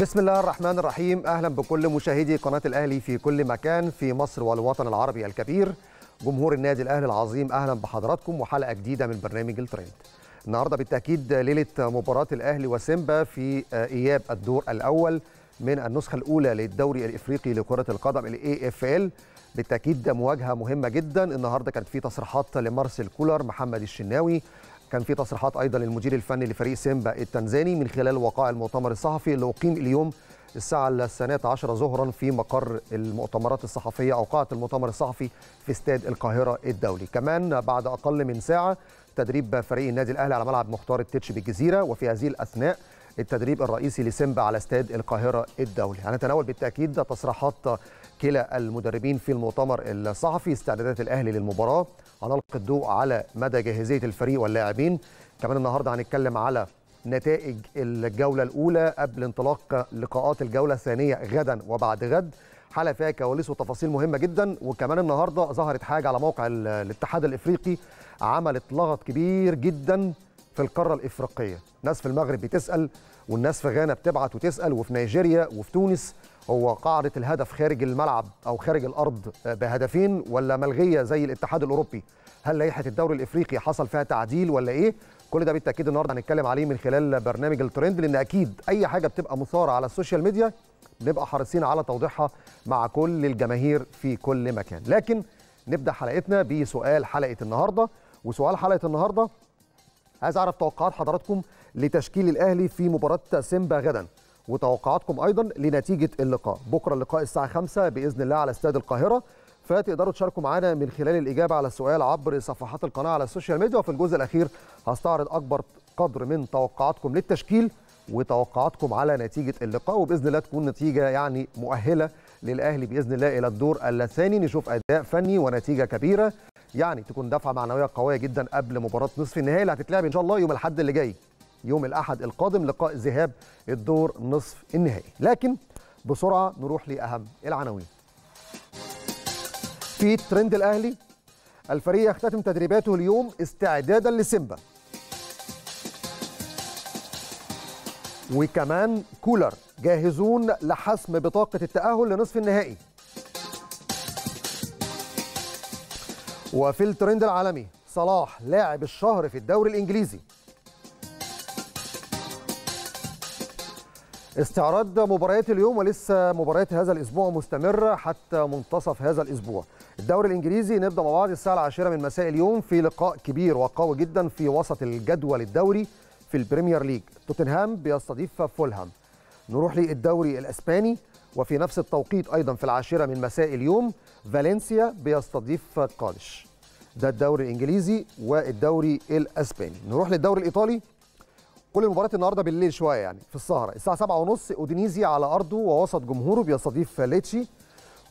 بسم الله الرحمن الرحيم اهلا بكل مشاهدي قناه الاهلي في كل مكان في مصر والوطن العربي الكبير جمهور النادي الاهلي العظيم اهلا بحضراتكم وحلقه جديده من برنامج الترند النهارده بالتاكيد ليله مباراه الاهلي وسيمبا في اياب الدور الاول من النسخه الاولى للدوري الافريقي لكره القدم الاي اف ال بالتاكيد مواجهه مهمه جدا النهارده كانت في تصريحات لمارسيل كولر محمد الشناوي كان في تصريحات ايضا للمدير الفني لفريق سيمبا التنزاني من خلال وقائع المؤتمر الصحفي اللي اقيم اليوم الساعه الثانيه عشرة ظهرا في مقر المؤتمرات الصحفيه او قاعه المؤتمر الصحفي في استاد القاهره الدولي كمان بعد اقل من ساعه تدريب فريق النادي الاهلي على ملعب مختار التتش بالجزيره وفي هذه الاثناء التدريب الرئيسي لسيمبا على استاد القاهره الدولي هنتناول بالتاكيد تصريحات كلا المدربين في المؤتمر الصحفي استعدادات الاهلي للمباراه هنلقي الضوء على مدى جاهزيه الفريق واللاعبين كمان النهارده هنتكلم على نتائج الجوله الاولى قبل انطلاق لقاءات الجوله الثانيه غدا وبعد غد حاله فيها كواليس وتفاصيل مهمه جدا وكمان النهارده ظهرت حاجه على موقع الاتحاد الافريقي عملت لغط كبير جدا في القاره الافريقيه ناس في المغرب بتسال والناس في غانا بتبعت وتسال وفي نيجيريا وفي تونس هو قاعده الهدف خارج الملعب او خارج الارض بهدفين ولا ملغيه زي الاتحاد الاوروبي هل لائحه الدوري الافريقي حصل فيها تعديل ولا ايه كل ده بالتاكيد النهارده هنتكلم عليه من خلال برنامج الترند لان اكيد اي حاجه بتبقى مثاره على السوشيال ميديا بنبقى حريصين على توضيحها مع كل الجماهير في كل مكان لكن نبدا حلقتنا بسؤال حلقه النهارده وسؤال حلقه النهارده عايز اعرف توقعات حضراتكم لتشكيل الاهلي في مباراه سيمبا غدا وتوقعاتكم ايضا لنتيجه اللقاء بكره اللقاء الساعه 5 باذن الله على استاد القاهره فتقدروا تشاركوا معنا من خلال الاجابه على السؤال عبر صفحات القناه على السوشيال ميديا وفي الجزء الاخير هستعرض اكبر قدر من توقعاتكم للتشكيل وتوقعاتكم على نتيجه اللقاء وباذن الله تكون نتيجه يعني مؤهله للاهلي باذن الله الى الدور الثاني نشوف اداء فني ونتيجه كبيره يعني تكون دفعه معنويه قويه جدا قبل مباراه نصف النهائي اللي هتتلعب ان شاء الله يوم الاحد اللي جاي يوم الأحد القادم لقاء ذهاب الدور نصف النهائي لكن بسرعة نروح لأهم العناوين في ترند الأهلي الفريق يختتم تدريباته اليوم استعدادا لسيمبا وكمان كولر جاهزون لحسم بطاقة التأهل لنصف النهائي وفي الترند العالمي صلاح لاعب الشهر في الدوري الإنجليزي استعراض مباريات اليوم ولسه مباريات هذا الاسبوع مستمره حتى منتصف هذا الاسبوع. الدوري الانجليزي نبدا مع بعض الساعه العاشره من مساء اليوم في لقاء كبير وقوي جدا في وسط الجدول الدوري في البريمير ليج، توتنهام بيستضيف فولهام. نروح للدوري الاسباني وفي نفس التوقيت ايضا في العاشره من مساء اليوم فالنسيا بيستضيف قادش. ده الدوري الانجليزي والدوري الاسباني. نروح للدوري الايطالي كل مباراه النهارده بالليل شويه يعني في السهره الساعه 7:30 اودينيزي على ارضه ووسط جمهوره بيستضيف ليتشي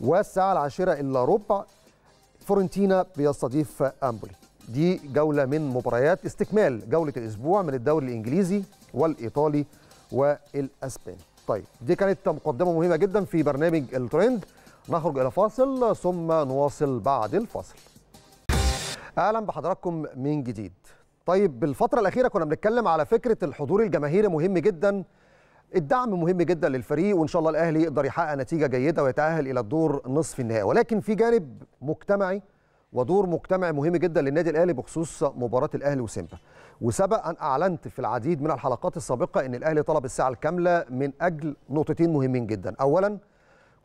والساعه العاشرة الا ربع فورنتينا بيستضيف امبولي دي جوله من مباريات استكمال جوله الاسبوع من الدوري الانجليزي والايطالي والاسباني طيب دي كانت مقدمه مهمه جدا في برنامج الترند نخرج الى فاصل ثم نواصل بعد الفاصل اهلا بحضراتكم من جديد طيب بالفترة الأخيرة كنا بنتكلم على فكرة الحضور الجماهيري مهم جدا الدعم مهم جدا للفريق وإن شاء الله الأهلي يقدر يحقق نتيجة جيدة ويتأهل إلى الدور نصف النهائي ولكن في جانب مجتمعي ودور مجتمعي مهم جدا للنادي الأهلي بخصوص مباراة الأهلي وسيمبا وسبق أن أعلنت في العديد من الحلقات السابقة أن الأهلي طلب الساعة الكاملة من أجل نقطتين مهمين جدا أولا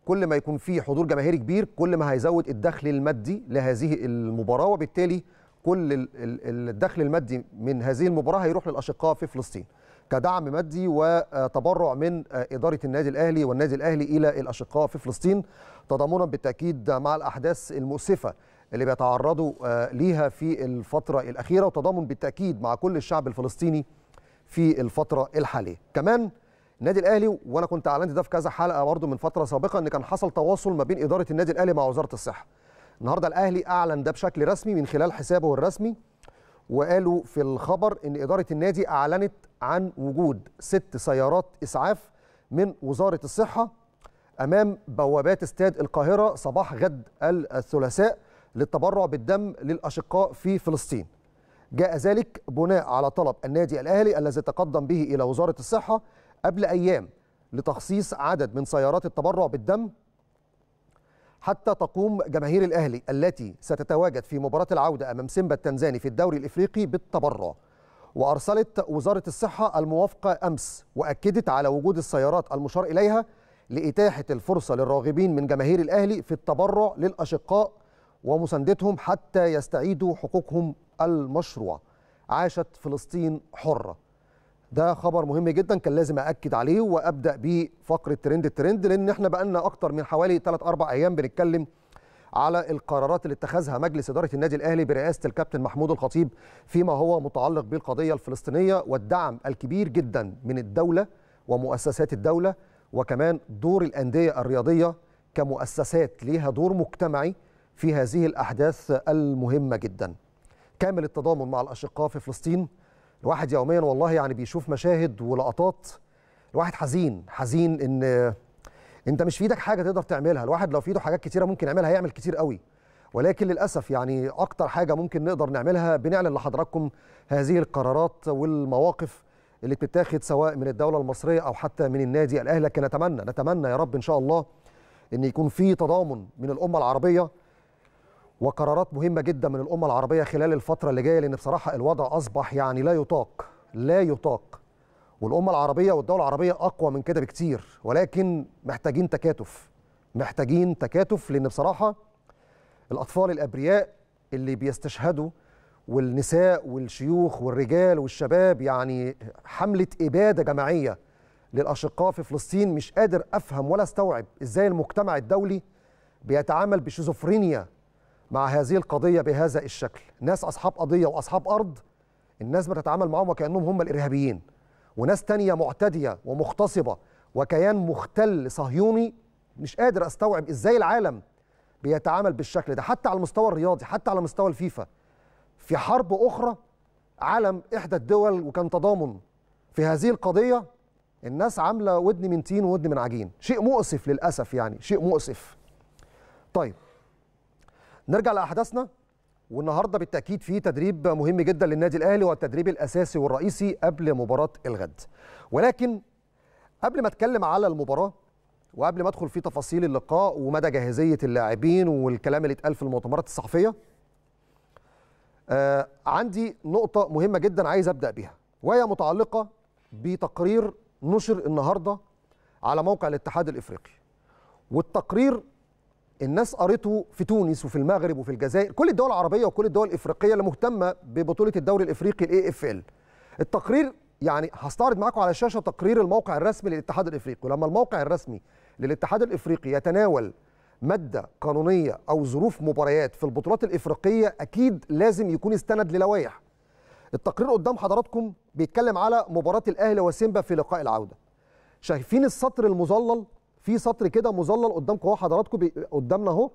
كل ما يكون في حضور جماهيري كبير كل ما هيزود الدخل المادي لهذه المباراة وبالتالي كل الدخل المادي من هذه المباراه هيروح للاشقاء في فلسطين كدعم مادي وتبرع من آه، اداره النادي الاهلي والنادي الاهلي الى الاشقاء في فلسطين تضامنا بالتاكيد مع الاحداث المؤسفه اللي بيتعرضوا آه، ليها في الفتره الاخيره وتضامن بالتاكيد مع كل الشعب الفلسطيني في الفتره الحاليه كمان النادي الاهلي وانا كنت اعلنت ده في كذا حلقه برضه من فتره سابقه ان كان حصل تواصل ما بين اداره النادي الاهلي مع وزاره الصحه النهارده الاهلي اعلن ده بشكل رسمي من خلال حسابه الرسمي وقالوا في الخبر ان اداره النادي اعلنت عن وجود ست سيارات اسعاف من وزاره الصحه امام بوابات استاد القاهره صباح غد الثلاثاء للتبرع بالدم للاشقاء في فلسطين. جاء ذلك بناء على طلب النادي الاهلي الذي تقدم به الى وزاره الصحه قبل ايام لتخصيص عدد من سيارات التبرع بالدم حتى تقوم جماهير الأهلي التي ستتواجد في مباراة العودة أمام سيمبا التنزاني في الدوري الإفريقي بالتبرع وأرسلت وزارة الصحة الموافقة أمس وأكدت على وجود السيارات المشار إليها لإتاحة الفرصة للراغبين من جماهير الأهلي في التبرع للأشقاء ومساندتهم حتى يستعيدوا حقوقهم المشروعه عاشت فلسطين حرة ده خبر مهم جدا كان لازم اكد عليه وابدا بفقره ترند الترند لان احنا بقى لنا اكتر من حوالي 3 4 ايام بنتكلم على القرارات اللي اتخذها مجلس اداره النادي الاهلي برئاسه الكابتن محمود الخطيب فيما هو متعلق بالقضيه الفلسطينيه والدعم الكبير جدا من الدوله ومؤسسات الدوله وكمان دور الانديه الرياضيه كمؤسسات ليها دور مجتمعي في هذه الاحداث المهمه جدا. كامل التضامن مع الاشقاء في فلسطين الواحد يوميا والله يعني بيشوف مشاهد ولقطات الواحد حزين حزين ان انت مش في ايدك حاجه تقدر تعملها الواحد لو في ايده حاجات كتيره ممكن يعملها هيعمل كتير قوي ولكن للاسف يعني اكتر حاجه ممكن نقدر نعملها بنعلن لحضراتكم هذه القرارات والمواقف اللي بتتاخد سواء من الدوله المصريه او حتى من النادي الاهلي لكن نتمنى نتمنى يا رب ان شاء الله ان يكون في تضامن من الامه العربيه وقرارات مهمه جدا من الامه العربيه خلال الفتره اللي جايه لان بصراحه الوضع اصبح يعني لا يطاق لا يطاق والامه العربيه والدول العربيه اقوى من كده بكتير ولكن محتاجين تكاتف محتاجين تكاتف لان بصراحه الاطفال الابرياء اللي بيستشهدوا والنساء والشيوخ والرجال والشباب يعني حمله اباده جماعيه للاشقاء في فلسطين مش قادر افهم ولا استوعب ازاي المجتمع الدولي بيتعامل بشيزوفرينيا مع هذه القضيه بهذا الشكل ناس اصحاب قضيه واصحاب ارض الناس بتتعامل معاهم وكانهم هم الارهابيين وناس تانية معتديه ومغتصبه وكيان مختل صهيوني مش قادر استوعب ازاي العالم بيتعامل بالشكل ده حتى على المستوى الرياضي حتى على مستوى الفيفا في حرب اخرى علم احدى الدول وكان تضامن في هذه القضيه الناس عامله ودن من تين وودن من عجين شيء مؤسف للاسف يعني شيء مؤسف طيب نرجع لاحداثنا والنهارده بالتاكيد في تدريب مهم جدا للنادي الاهلي والتدريب الاساسي والرئيسي قبل مباراه الغد ولكن قبل ما اتكلم على المباراه وقبل ما ادخل في تفاصيل اللقاء ومدى جاهزيه اللاعبين والكلام اللي اتقال في المؤتمرات الصحفيه آه عندي نقطه مهمه جدا عايز ابدا بيها وهي متعلقه بتقرير نشر النهارده على موقع الاتحاد الافريقي والتقرير الناس قريته في تونس وفي المغرب وفي الجزائر كل الدول العربيه وكل الدول الافريقيه اللي مهتمه ببطوله الدوري الافريقي الاي اف ال التقرير يعني هستعرض معاكم على الشاشه تقرير الموقع الرسمي للاتحاد الافريقي ولما الموقع الرسمي للاتحاد الافريقي يتناول ماده قانونيه او ظروف مباريات في البطولات الافريقيه اكيد لازم يكون استند للوائح التقرير قدام حضراتكم بيتكلم على مباراه الاهلي وسيمبا في لقاء العوده شايفين السطر المظلل في سطر كده مظلل قدامكم اهو حضراتكم قدامنا اهو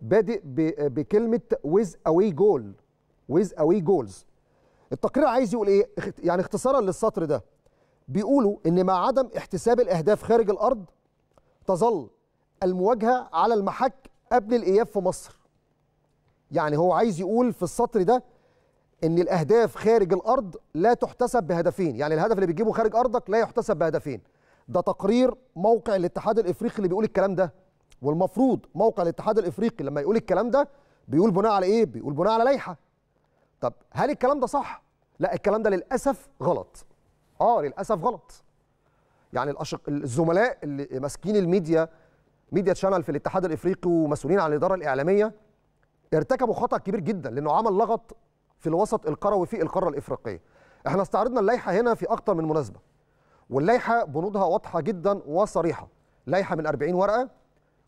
بادئ بكلمه ويز اوي جول ويز اوي جولز التقرير عايز يقول ايه يعني اختصارا للسطر ده بيقولوا ان مع عدم احتساب الاهداف خارج الارض تظل المواجهه على المحك قبل الاياب في مصر يعني هو عايز يقول في السطر ده ان الاهداف خارج الارض لا تحتسب بهدفين يعني الهدف اللي بتجيبه خارج ارضك لا يحتسب بهدفين ده تقرير موقع الاتحاد الافريقي اللي بيقول الكلام ده والمفروض موقع الاتحاد الافريقي لما يقول الكلام ده بيقول بناء على ايه بيقول بناء على لائحه طب هل الكلام ده صح لا الكلام ده للاسف غلط اه للاسف غلط يعني الأشق... الزملاء اللي ماسكين الميديا ميديا تشانل في الاتحاد الافريقي ومسؤولين عن الاداره الاعلاميه ارتكبوا خطا كبير جدا لانه عمل لغط في الوسط القروي في القاره الافريقيه احنا استعرضنا اللائحه هنا في اكتر من مناسبه واللائحه بنودها واضحه جدا وصريحه لائحه من 40 ورقه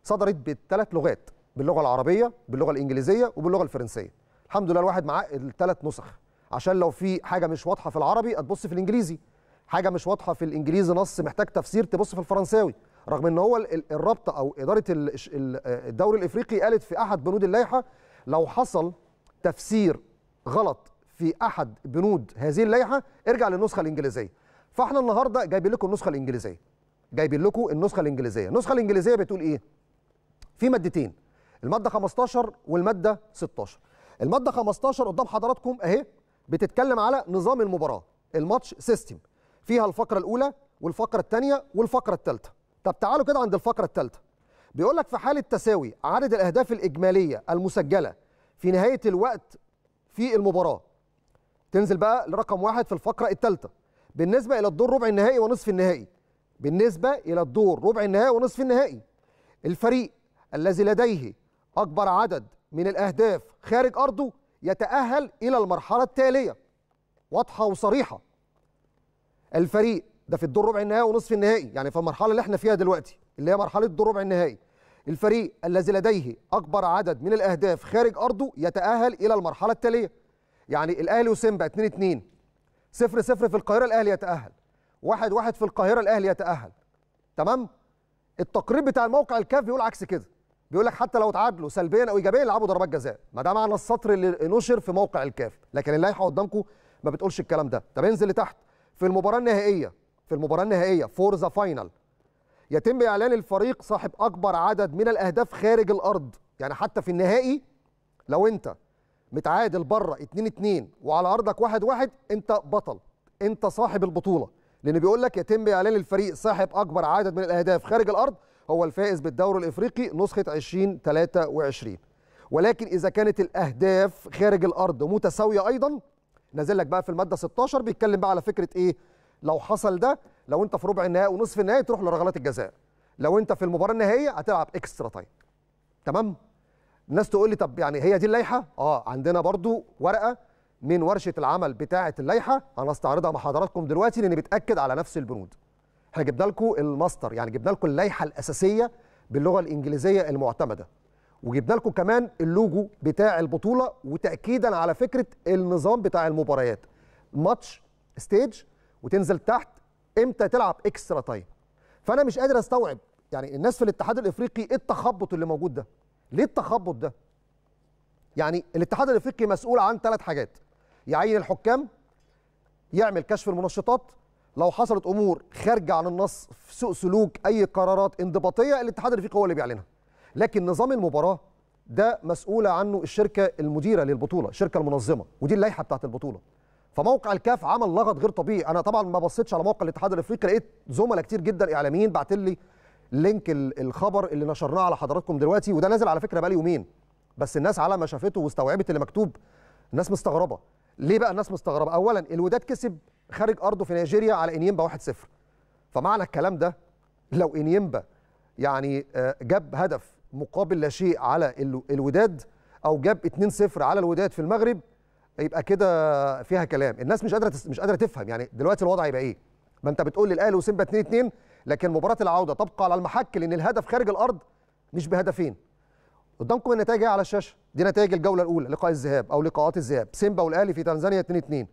صدرت بثلاث لغات باللغه العربيه باللغه الانجليزيه وباللغه الفرنسيه الحمد لله الواحد معاه الثلاث نسخ عشان لو في حاجه مش واضحه في العربي هتبص في الانجليزي حاجه مش واضحه في الانجليزي نص محتاج تفسير تبص في الفرنساوي رغم ان هو الرابطه او اداره الدوري الافريقي قالت في احد بنود اللائحه لو حصل تفسير غلط في احد بنود هذه اللائحه ارجع للنسخه الانجليزيه فاحنا النهارده جايبين لكم النسخه الانجليزيه جايبين لكم النسخه الانجليزيه النسخه الانجليزيه بتقول ايه في مادتين الماده 15 والماده 16 الماده 15 قدام حضراتكم اهي بتتكلم على نظام المباراه الماتش سيستم فيها الفقره الاولى والفقره الثانيه والفقره الثالثه طب تعالوا كده عند الفقره الثالثه بيقول لك في حاله تساوي عدد الاهداف الاجماليه المسجله في نهايه الوقت في المباراه تنزل بقى لرقم واحد في الفقره الثالثه بالنسبه الى الدور ربع النهائي ونصف النهائي بالنسبه الى الدور ربع النهائي ونصف النهائي الفريق الذي لديه اكبر عدد من الاهداف خارج ارضه يتاهل الى المرحله التاليه واضحه وصريحه الفريق ده في الدور ربع النهائي ونصف النهائي يعني في المرحله اللي احنا فيها دلوقتي اللي هي مرحله الدور ربع النهائي الفريق الذي لديه اكبر عدد من الاهداف خارج ارضه يتاهل الى المرحله التاليه يعني الاهلي وسيمبا 2 2 صفر صفر في القاهرة الأهلي يتأهل واحد واحد في القاهرة الأهلي يتأهل تمام التقرير بتاع الموقع الكاف بيقول عكس كده بيقول لك حتى لو اتعادلوا سلبيا او ايجابيا يلعبوا ضربات جزاء ما ده معنى السطر اللي نشر في موقع الكاف لكن اللائحه قدامكم ما بتقولش الكلام ده طب انزل لتحت في المباراه النهائيه في المباراه النهائيه فور ذا فاينل يتم اعلان الفريق صاحب اكبر عدد من الاهداف خارج الارض يعني حتى في النهائي لو انت متعادل بره 2 2 وعلى ارضك 1 1 انت بطل انت صاحب البطوله لان بيقول لك يتم اعلان الفريق صاحب اكبر عدد من الاهداف خارج الارض هو الفائز بالدوري الافريقي نسخه 2023 ولكن اذا كانت الاهداف خارج الارض متساويه ايضا نازل لك بقى في الماده 16 بيتكلم بقى على فكره ايه لو حصل ده لو انت في ربع النهائي ونصف النهائي تروح لرغلات الجزاء لو انت في المباراه النهائيه هتلعب اكسترا تايم تمام الناس تقول لي طب يعني هي دي اللائحه اه عندنا برضو ورقه من ورشه العمل بتاعه اللائحه انا مع حضراتكم دلوقتي لان بتاكد على نفس البنود احنا جبنا لكم الماستر يعني جبنا لكم اللائحه الاساسيه باللغه الانجليزيه المعتمده وجبنا لكم كمان اللوجو بتاع البطوله وتاكيدا على فكره النظام بتاع المباريات ماتش ستيج وتنزل تحت امتى تلعب اكسترا تايم فانا مش قادر استوعب يعني الناس في الاتحاد الافريقي ايه التخبط اللي موجود ده ليه التخبط ده يعني الاتحاد الافريقي مسؤول عن ثلاث حاجات يعين الحكام يعمل كشف المنشطات لو حصلت امور خارجه عن النص في سوء سلوك اي قرارات انضباطيه الاتحاد الافريقي هو اللي بيعلنها لكن نظام المباراه ده مسؤوله عنه الشركه المديره للبطوله الشركه المنظمه ودي اللائحه بتاعه البطوله فموقع الكاف عمل لغط غير طبيعي انا طبعا ما بصيتش على موقع الاتحاد الافريقي لقيت زملاء كتير جدا اعلاميين بعت لي لينك الخبر اللي نشرناه على حضراتكم دلوقتي وده نازل على فكره بقى يومين بس الناس على ما شافته واستوعبت اللي مكتوب الناس مستغربه ليه بقى الناس مستغربه اولا الوداد كسب خارج ارضه في نيجيريا على انيمبا 1-0 فمعنى الكلام ده لو انيمبا يعني آه، جاب هدف مقابل لا شيء على الوداد او جاب 2-0 على الوداد في المغرب يبقى كده فيها كلام الناس مش قادره مش قادره تفهم يعني دلوقتي الوضع يبقى ايه ما انت بتقول الاهلي وسيمبا 2 2 لكن مباراه العوده تبقى على المحك لان الهدف خارج الارض مش بهدفين قدامكم النتائج ايه على الشاشه دي نتائج الجوله الاولى لقاء الذهاب او لقاءات الذهاب سيمبا والاهلي في تنزانيا 2 2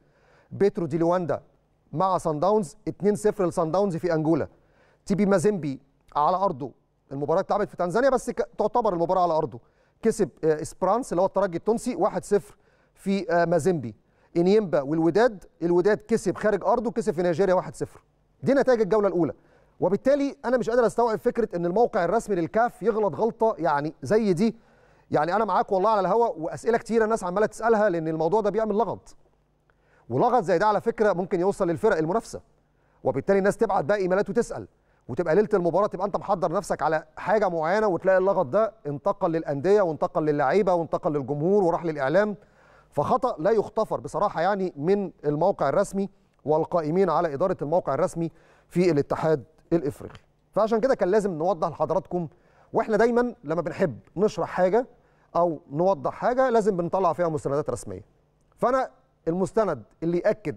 بيترو دي لواندا مع سان داونز 2 0 لسان داونز في انجولا تيبي مازيمبي على ارضه المباراه اتلعبت في تنزانيا بس تعتبر المباراه على ارضه كسب آه، اسبرانس اللي هو الترجي التونسي 1 0 في آه، مازيمبي انيمبا والوداد الوداد كسب خارج ارضه كسب في نيجيريا 1-0 دي نتائج الجوله الاولى وبالتالي انا مش قادر استوعب فكره ان الموقع الرسمي للكاف يغلط غلطه يعني زي دي يعني انا معاك والله على الهواء واسئله كتيره الناس عماله تسالها لان الموضوع ده بيعمل لغط ولغط زي ده على فكره ممكن يوصل للفرق المنافسه وبالتالي الناس تبعت بقى ايميلات وتسال وتبقى ليله المباراه تبقى انت محضر نفسك على حاجه معينه وتلاقي اللغط ده انتقل للانديه وانتقل للعيبه وانتقل للجمهور وراح للاعلام فخطأ لا يختفر بصراحة يعني من الموقع الرسمي والقائمين على إدارة الموقع الرسمي في الاتحاد الإفريقي فعشان كده كان لازم نوضح لحضراتكم واحنا دايما لما بنحب نشرح حاجة أو نوضح حاجة لازم بنطلع فيها مستندات رسمية فأنا المستند اللي ياكد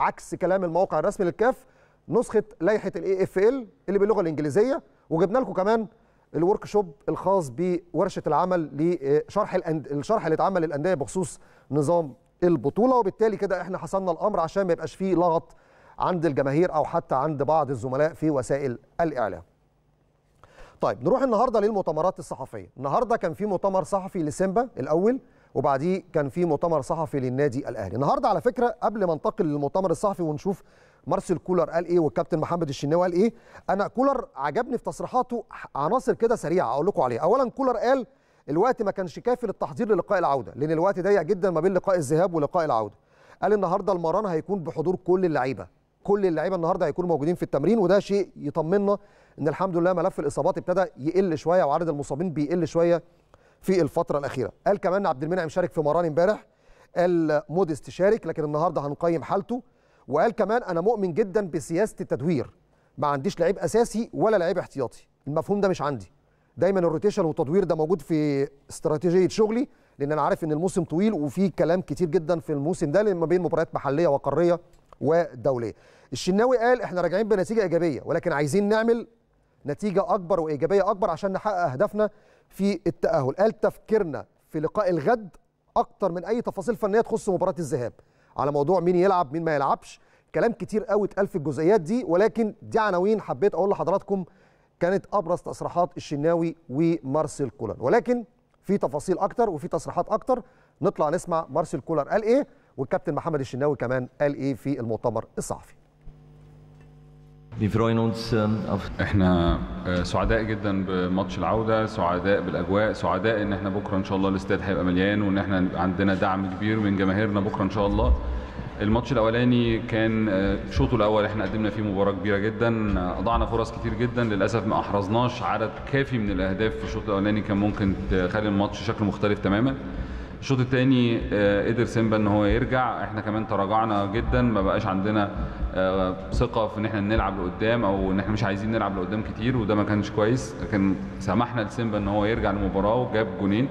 عكس كلام الموقع الرسمي للكاف نسخة لائحة الاي اف ال اللي باللغة الإنجليزية وجبنا لكم كمان الورك شوب الخاص بورشه العمل لشرح آه، الشرح اللي اتعمل للانديه بخصوص نظام البطوله وبالتالي كده احنا حصلنا الامر عشان ما يبقاش فيه لغط عند الجماهير او حتى عند بعض الزملاء في وسائل الاعلام. طيب نروح النهارده للمؤتمرات الصحفيه، النهارده كان في مؤتمر صحفي لسيمبا الاول وبعديه كان في مؤتمر صحفي للنادي الاهلي، النهارده على فكره قبل ما انتقل للمؤتمر الصحفي ونشوف مارسيل كولر قال ايه والكابتن محمد الشناوي قال ايه انا كولر عجبني في تصريحاته عناصر كده سريعه اقول لكم عليها اولا كولر قال الوقت ما كانش كافي للتحضير للقاء العوده لان الوقت ضيق جدا ما بين لقاء الذهاب ولقاء العوده قال النهارده المران هيكون بحضور كل اللعيبه كل اللعيبه النهارده هيكونوا موجودين في التمرين وده شيء يطمنا ان الحمد لله ملف الاصابات ابتدى يقل شويه وعدد المصابين بيقل شويه في الفتره الاخيره قال كمان عبد المنعم شارك في مران امبارح قال موديست شارك لكن النهارده هنقيم حالته وقال كمان انا مؤمن جدا بسياسه التدوير ما عنديش لعيب اساسي ولا لعيب احتياطي المفهوم ده مش عندي دايما الروتيشن والتدوير ده موجود في استراتيجيه شغلي لان انا عارف ان الموسم طويل وفي كلام كتير جدا في الموسم ده ما بين مباريات محليه وقاريه ودوليه الشناوي قال احنا راجعين بنتيجه ايجابيه ولكن عايزين نعمل نتيجه اكبر وايجابيه اكبر عشان نحقق اهدافنا في التاهل قال تفكيرنا في لقاء الغد اكتر من اي تفاصيل فنيه تخص مباراه الذهاب على موضوع مين يلعب مين ما يلعبش كلام كتير قوي اتقال في الجزئيات دي ولكن دي عناوين حبيت اقول لحضراتكم كانت ابرز تصريحات الشناوي ومارسيل كولر ولكن في تفاصيل اكتر وفي تصريحات اكتر نطلع نسمع مارسيل كولر قال ايه والكابتن محمد الشناوي كمان قال ايه في المؤتمر الصحفي Ähm, احنا آه، سعداء جدا بماتش العوده سعداء بالاجواء سعداء ان احنا بكره ان شاء الله الاستاد هيبقى مليان وان احنا عندنا دعم كبير من جماهيرنا بكره ان شاء الله الماتش الاولاني كان آه، شوطه الاول احنا قدمنا فيه مباراه كبيره جدا آه، اضعنا فرص كتير جدا للاسف ما احرزناش عدد كافي من الاهداف في الشوط الاولاني كان ممكن تخلي الماتش شكله مختلف تماما الشوط الثاني آه، قدر سيمبا ان هو يرجع احنا كمان تراجعنا جدا ما بقاش عندنا آه، ثقه في ان احنا نلعب لقدام او ان احنا مش عايزين نلعب لقدام كتير وده ما كانش كويس لكن سمحنا لسيمبا ان هو يرجع للمباراه وجاب جونين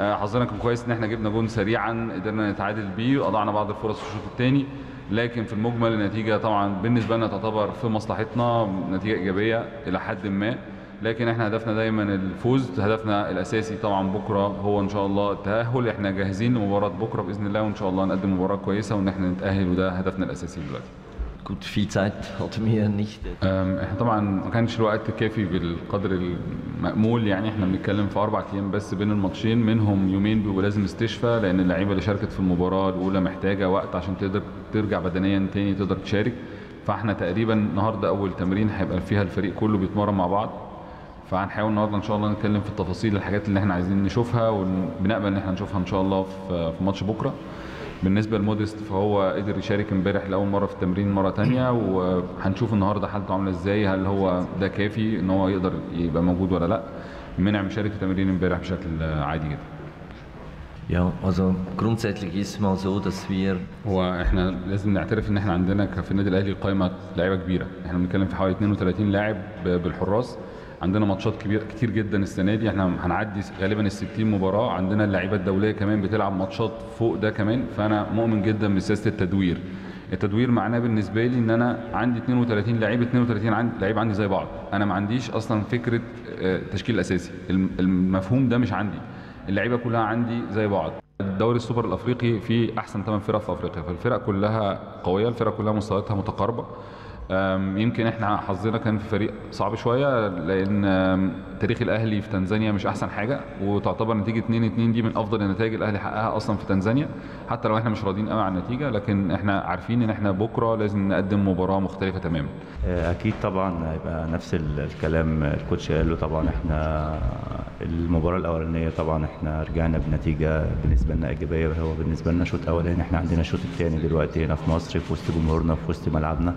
آه، حظنا كان كويس ان احنا جبنا جون سريعا قدرنا نتعادل بيه وقضعنا بعض الفرص في الشوط الثاني لكن في المجمل النتيجه طبعا بالنسبه لنا تعتبر في مصلحتنا نتيجه ايجابيه الى حد ما لكن احنا هدفنا دايما الفوز هدفنا الاساسي طبعا بكره هو ان شاء الله التاهل احنا جاهزين لمباراه بكره باذن الله وان شاء الله نقدم مباراه كويسه وان احنا نتاهل وده هدفنا الاساسي دلوقتي gut viel Zeit hatten wir nicht. احنا طبعا ما كانش الوقت الكافي بالقدر المأمول يعني احنا بنتكلم في اربع ايام بس بين الماتشين منهم يومين بيبقوا لازم استشفاء لان اللعيبه اللي شاركت في المباراه الاولى محتاجه وقت عشان تقدر ترجع بدنيا تاني تقدر تشارك فاحنا تقريبا النهارده اول تمرين هيبقى فيها الفريق كله بيتمرن مع بعض فهنحاول النهارده ان شاء الله نتكلم في التفاصيل الحاجات اللي احنا عايزين نشوفها وبنقبل ان احنا نشوفها ان شاء الله في ماتش بكره بالنسبه لموديست فهو قدر يشارك امبارح لاول مره في التمرين مره ثانيه وهنشوف النهارده حالته عامله ازاي هل هو ده كافي ان هو يقدر يبقى موجود ولا لا منع مشاركه في تمرين امبارح بشكل عادي جدا Ja, also grundsätzlich ist mal so, dass wir هو احنا لازم نعترف ان احنا عندنا في النادي الاهلي قائمه لعيبه كبيره، احنا بنتكلم في حوالي 32 لاعب بالحراس عندنا ماتشات كبير كتير جدا السنه دي احنا هنعدي غالبا ال 60 مباراه عندنا اللعيبه الدوليه كمان بتلعب ماتشات فوق ده كمان فانا مؤمن جدا بسياسه التدوير التدوير معناه بالنسبه لي ان انا عندي 32 لعيب 32 عندي لعيب عندي زي بعض انا ما عنديش اصلا فكره آه، تشكيل اساسي المفهوم ده مش عندي اللعيبه كلها عندي زي بعض الدوري السوبر الافريقي فيه احسن 8 فرق في افريقيا فالفرق كلها قويه الفرق كلها مستوياتها متقاربه يمكن احنا حظنا كان في فريق صعب شويه لان تاريخ الاهلي في تنزانيا مش احسن حاجه وتعتبر نتيجه 2 2 دي من افضل النتائج الاهلي حققها اصلا في تنزانيا حتى لو احنا مش راضيين قوي عن النتيجه لكن احنا عارفين ان احنا بكره لازم نقدم مباراه مختلفه تماما آه، اكيد طبعا هيبقى نفس الكلام الكوتش قاله طبعا احنا المباراه الاولانيه طبعا احنا رجعنا بنتيجه بالنسبه لنا ايجابيه هو بالنسبه لنا شوط اولاني احنا عندنا الشوط الثاني دلوقتي هنا في مصر في وسط جمهورنا في وسط ملعبنا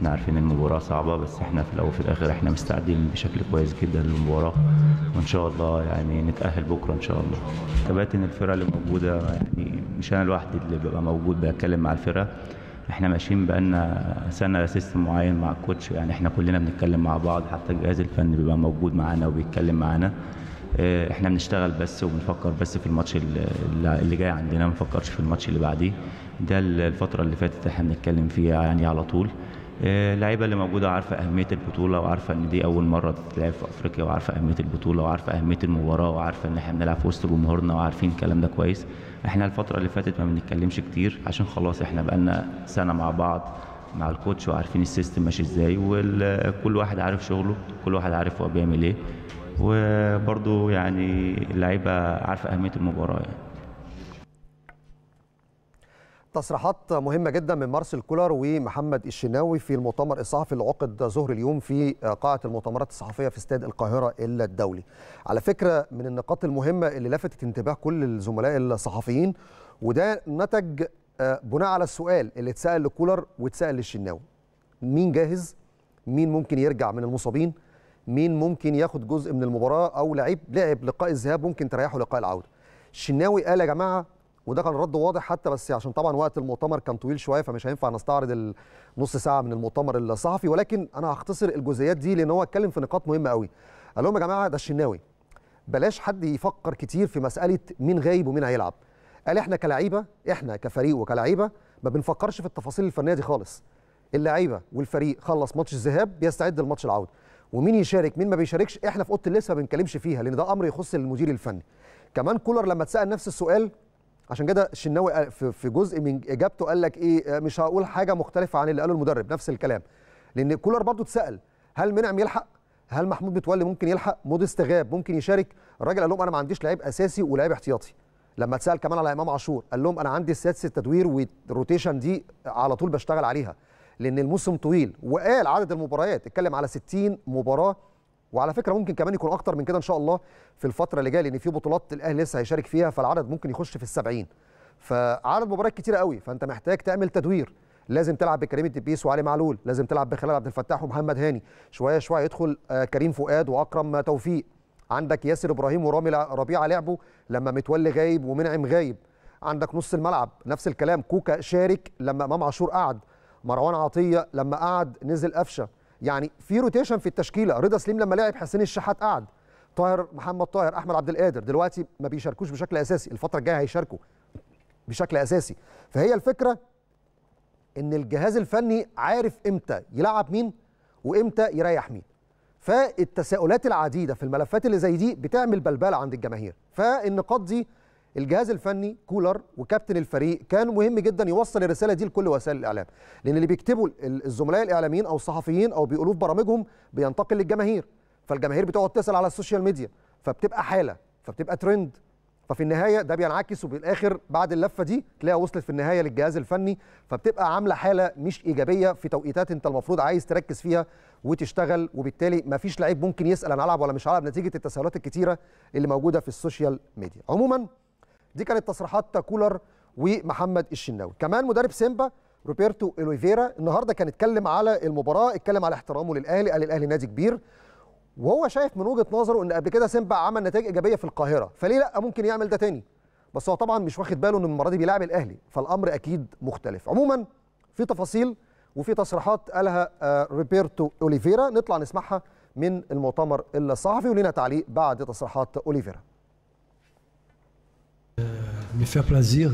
احنا عارفين ان المباراه صعبه بس احنا في الاول وفي الاخر احنا مستعدين بشكل كويس جدا للمباراه وان شاء الله يعني نتاهل بكره ان شاء الله ثبات ان الفرقه اللي موجوده يعني مش انا لوحدي اللي ببقى موجود بتكلم مع الفرقه احنا ماشيين بقالنا سنه سيستم معين مع الكوتش يعني احنا كلنا بنتكلم مع بعض حتى الجهاز الفني بيبقى موجود معانا وبيتكلم معانا اه احنا بنشتغل بس وبنفكر بس في الماتش اللي جاي عندنا ما نفكرش في الماتش اللي بعديه ده الفتره اللي فاتت احنا بنتكلم فيها يعني على طول آه، اللعيبه اللي موجوده عارفه اهميه البطوله وعارفه ان دي اول مره تتلعب في افريقيا وعارفه اهميه البطوله وعارفه اهميه المباراه وعارفه ان احنا بنلعب في وسط جمهورنا وعارفين الكلام ده كويس احنا الفتره اللي فاتت ما بنتكلمش كتير عشان خلاص احنا بقالنا سنه مع بعض مع الكوتش وعارفين السيستم ماشي ازاي وكل واحد عارف شغله كل واحد عارف هو بيعمل ايه وبرده يعني اللعيبه عارفه اهميه المباراه يعني تصريحات مهمة جدا من مارسيل كولر ومحمد الشناوي في المؤتمر الصحفي اللي عقد ظهر اليوم في قاعة المؤتمرات الصحفية في استاد القاهرة الدولي. على فكرة من النقاط المهمة اللي لفتت انتباه كل الزملاء الصحفيين وده نتج آه، بناء على السؤال اللي اتسأل لكولر واتسأل للشناوي. مين جاهز؟ مين ممكن يرجع من المصابين؟ مين ممكن ياخد جزء من المباراة أو لعيب لعب لقاء الذهاب ممكن تريحه لقاء العودة؟ الشناوي قال يا جماعة وده كان رد واضح حتى بس عشان طبعا وقت المؤتمر كان طويل شويه فمش هينفع نستعرض النص ساعه من المؤتمر الصحفي ولكن انا هختصر الجزئيات دي لان هو اتكلم في نقاط مهمه قوي قال لهم يا جماعه ده الشناوي بلاش حد يفكر كتير في مساله مين غايب ومين هيلعب قال احنا كلعيبه احنا كفريق وكلعيبه ما بنفكرش في التفاصيل الفنيه دي خالص اللعيبه والفريق خلص ماتش الذهاب بيستعد لماتش العوده ومين يشارك مين ما بيشاركش احنا في اوضه اللبس ما بنتكلمش فيها لان ده امر يخص المدير الفني كمان كولر لما اتسال نفس السؤال عشان كده الشناوي في جزء من اجابته قال لك ايه آه، مش هقول حاجه مختلفه عن اللي قاله المدرب نفس الكلام لان كولر برضه اتسال هل منعم يلحق هل محمود متولي ممكن يلحق مود استغاب ممكن يشارك الراجل قال لهم انا ما عنديش لعيب اساسي ولاعيب احتياطي لما اتسال كمان على امام عاشور قال لهم انا عندي السادس التدوير والروتيشن دي على طول بشتغل عليها لان الموسم طويل وقال عدد المباريات اتكلم على 60 مباراه وعلى فكره ممكن كمان يكون اكتر من كده ان شاء الله في الفتره اللي جايه لان في بطولات الاهلي لسه هيشارك فيها فالعدد ممكن يخش في ال70 فعدد مباريات كتيره قوي فانت محتاج تعمل تدوير لازم تلعب بكريم الدبيس وعلي معلول لازم تلعب بخلال عبد الفتاح ومحمد هاني شويه شويه يدخل آه، كريم فؤاد واكرم توفيق عندك ياسر ابراهيم ورامي ربيعه لعبوا لما متولي غايب ومنعم غايب عندك نص الملعب نفس الكلام كوكا شارك لما امام عاشور قعد مروان عطيه لما قعد نزل قفشه يعني في روتيشن في التشكيله رضا سليم لما لعب حسين الشحات قعد طاهر محمد طاهر احمد عبد القادر دلوقتي ما بيشاركوش بشكل اساسي الفتره الجايه هيشاركوا بشكل اساسي فهي الفكره ان الجهاز الفني عارف امتى يلعب مين وامتى يريح مين فالتساؤلات العديده في الملفات اللي زي دي بتعمل بلبله عند الجماهير فالنقاط دي الجهاز الفني كولر وكابتن الفريق كان مهم جدا يوصل الرساله دي لكل وسائل الاعلام لان اللي بيكتبوا الزملاء الاعلاميين او الصحفيين او بيقولوه في برامجهم بينتقل للجماهير فالجماهير بتقعد تسال على السوشيال ميديا فبتبقى حاله فبتبقى ترند ففي النهايه ده بينعكس وبالاخر بعد اللفه دي تلاقيها وصلت في النهايه للجهاز الفني فبتبقى عامله حاله مش ايجابيه في توقيتات انت المفروض عايز تركز فيها وتشتغل وبالتالي ما فيش لعيب ممكن يسال انا هلعب ولا مش هلعب نتيجه التساؤلات الكتيره اللي موجوده في السوشيال ميديا عموما دي كانت تصريحات كولر ومحمد الشناوي كمان مدرب سيمبا روبرتو الويفيرا النهارده كان اتكلم على المباراه اتكلم على احترامه للاهلي قال الاهلي نادي كبير وهو شايف من وجهه نظره ان قبل كده سيمبا عمل نتائج ايجابيه في القاهره فليه لا ممكن يعمل ده تاني بس هو طبعا مش واخد باله ان المره دي بيلاعب الاهلي فالامر اكيد مختلف عموما في تفاصيل وفي تصريحات قالها آه، روبرتو اوليفيرا نطلع نسمعها من المؤتمر الصحفي ولينا تعليق بعد تصريحات اوليفيرا Euh,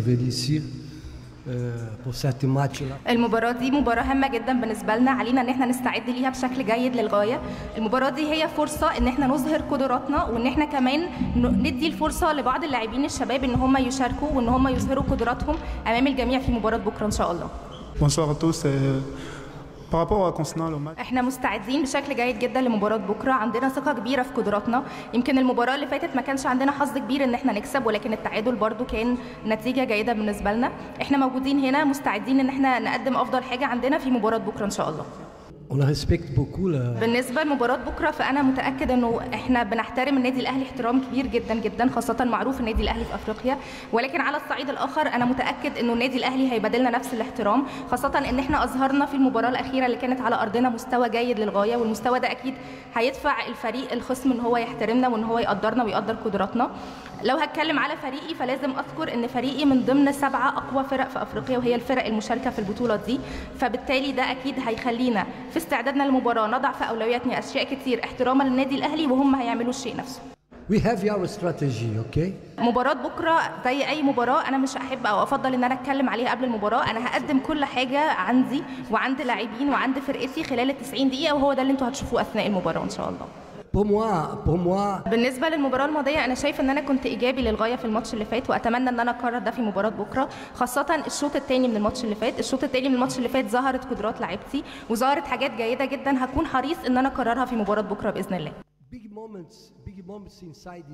المباراة دي مباراة هامة جدا بالنسبة لنا علينا ان احنا نستعد ليها بشكل جيد للغاية المباراة دي هي فرصة ان احنا نظهر قدراتنا وان احنا كمان ندي الفرصة لبعض اللاعبين الشباب ان هم يشاركوا وان هم يظهروا قدراتهم امام الجميع في مباراة بكرة ان شاء الله. Bonsoir à tous. احنا مستعدين بشكل جيد جدا لمباراه بكره عندنا ثقه كبيره في قدراتنا يمكن المباراه اللي فاتت ما كانش عندنا حظ كبير ان احنا نكسب ولكن التعادل برده كان نتيجه جيده بالنسبه لنا احنا موجودين هنا مستعدين ان احنا نقدم افضل حاجه عندنا في مباراه بكره ان شاء الله On respecte beaucoup la... بالنسبه لمباراه بكره فانا متاكد انه احنا بنحترم النادي الاهلي احترام كبير جدا جدا خاصه معروف النادي الاهلي في افريقيا ولكن على الصعيد الاخر انا متاكد انه النادي الاهلي هيبادلنا نفس الاحترام خاصه ان احنا اظهرنا في المباراه الاخيره اللي كانت على ارضنا مستوى جيد للغايه والمستوى ده اكيد هيدفع الفريق الخصم ان هو يحترمنا وان هو يقدرنا ويقدر قدراتنا لو هتكلم على فريقي فلازم اذكر ان فريقي من ضمن سبعه اقوى فرق في افريقيا وهي الفرق المشاركه في البطوله دي فبالتالي ده اكيد هيخلينا في استعدادنا للمباراه نضع في اولوياتنا اشياء كتير احتراما للنادي الاهلي وهم هيعملوا الشيء نفسه We have your strategy, okay? مباراة بكرة زي أي مباراة أنا مش أحب أو أفضل إن أنا أتكلم عليها قبل المباراة، أنا هقدم كل حاجة عندي وعند لاعبين وعند فرقتي خلال ال 90 دقيقة وهو ده اللي أنتوا هتشوفوه أثناء المباراة إن شاء الله. بوموا بوموا بالنسبة للمباراة الماضية أنا شايف إن أنا كنت إيجابي للغاية في الماتش اللي فات وأتمنى إن أنا أكرر ده في مباراة بكرة خاصة الشوط الثاني من الماتش اللي فات، الشوط الثاني من الماتش اللي فات ظهرت قدرات لاعبتي وظهرت حاجات جيدة جدا هكون حريص إن أنا أكررها في مباراة بكرة بإذن الله. big moments, big moments inside